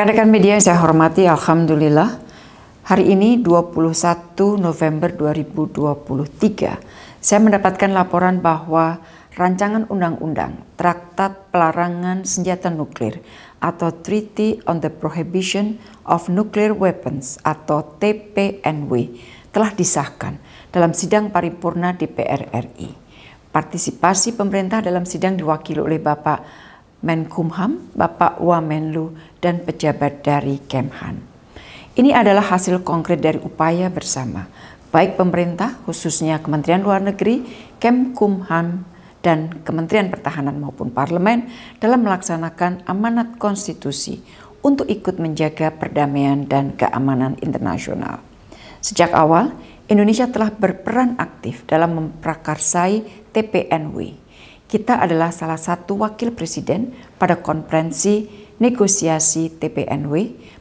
Rekan-rekan media yang saya hormati, Alhamdulillah, hari ini 21 November 2023, saya mendapatkan laporan bahwa rancangan undang-undang Traktat Pelarangan Senjata Nuklir atau Treaty on the Prohibition of Nuclear Weapons atau TPNW telah disahkan dalam sidang paripurna DPR RI. Partisipasi pemerintah dalam sidang diwakili oleh Bapak Menkumham, Bapak Wamenlu, dan pejabat dari Kemhan. Ini adalah hasil konkret dari upaya bersama, baik pemerintah, khususnya Kementerian Luar Negeri, Kemkumham, dan Kementerian Pertahanan maupun Parlemen dalam melaksanakan amanat konstitusi untuk ikut menjaga perdamaian dan keamanan internasional. Sejak awal, Indonesia telah berperan aktif dalam memprakarsai TPNW kita adalah salah satu wakil presiden pada konferensi negosiasi TPNW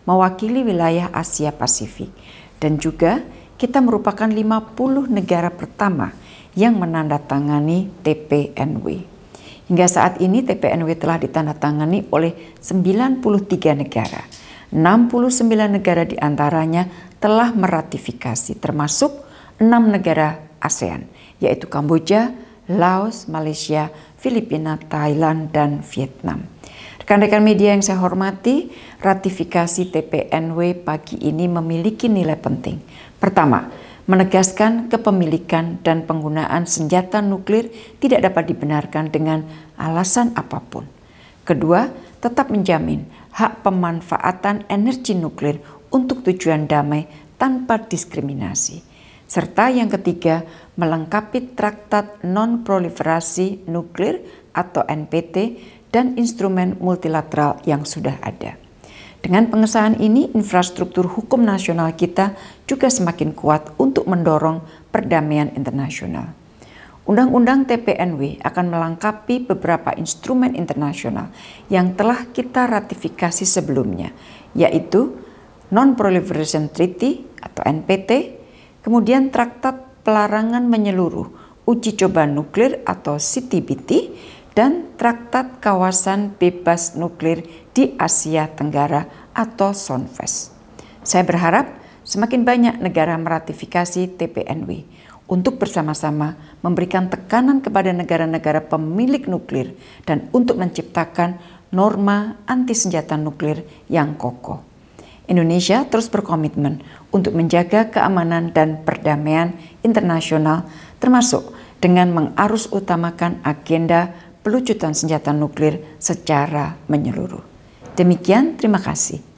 mewakili wilayah Asia Pasifik dan juga kita merupakan 50 negara pertama yang menandatangani TPNW. Hingga saat ini TPNW telah ditandatangani oleh 93 negara. 69 negara diantaranya telah meratifikasi termasuk 6 negara ASEAN yaitu Kamboja, Laos, Malaysia, Filipina, Thailand, dan Vietnam. Rekan-rekan media yang saya hormati, ratifikasi TPNW pagi ini memiliki nilai penting. Pertama, menegaskan kepemilikan dan penggunaan senjata nuklir tidak dapat dibenarkan dengan alasan apapun. Kedua, tetap menjamin hak pemanfaatan energi nuklir untuk tujuan damai tanpa diskriminasi. Serta yang ketiga, melengkapi Traktat Non-Proliferasi Nuklir atau NPT dan instrumen multilateral yang sudah ada. Dengan pengesahan ini, infrastruktur hukum nasional kita juga semakin kuat untuk mendorong perdamaian internasional. Undang-undang TPNW akan melengkapi beberapa instrumen internasional yang telah kita ratifikasi sebelumnya, yaitu Non-Proliferation Treaty atau NPT, Kemudian traktat pelarangan menyeluruh, uji coba nuklir atau CTBT, dan traktat kawasan bebas nuklir di Asia Tenggara atau SONFES. Saya berharap semakin banyak negara meratifikasi TPNW untuk bersama-sama memberikan tekanan kepada negara-negara pemilik nuklir dan untuk menciptakan norma anti senjata nuklir yang kokoh. Indonesia terus berkomitmen untuk menjaga keamanan dan perdamaian internasional termasuk dengan mengarus utamakan agenda pelucutan senjata nuklir secara menyeluruh. Demikian, terima kasih.